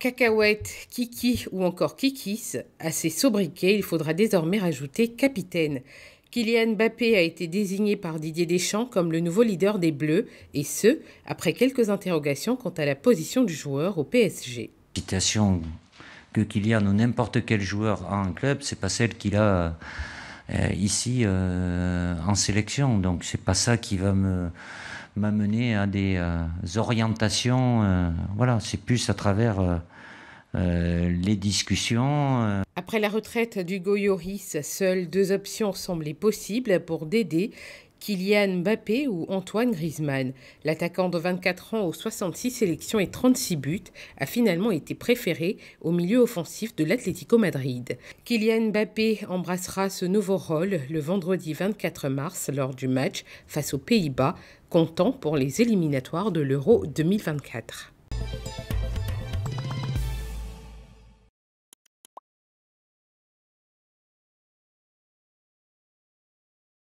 Cacahuète, kiki ou encore kikis, assez ces sobriquets, il faudra désormais rajouter capitaine. Kylian Mbappé a été désigné par Didier Deschamps comme le nouveau leader des Bleus, et ce, après quelques interrogations quant à la position du joueur au PSG. Citation que Kylian ou n'importe quel joueur a en club, c'est pas celle qu'il a euh, ici euh, en sélection. Donc c'est pas ça qui va me m'amener à des euh, orientations. Euh, voilà, c'est plus à travers euh, les discussions. Après la retraite d'Hugo Yoris, seules deux options semblaient possibles pour d'aider. Kylian Mbappé ou Antoine Griezmann. L'attaquant de 24 ans aux 66 sélections et 36 buts a finalement été préféré au milieu offensif de l'Atlético Madrid. Kylian Mbappé embrassera ce nouveau rôle le vendredi 24 mars lors du match face aux Pays-Bas, comptant pour les éliminatoires de l'Euro 2024.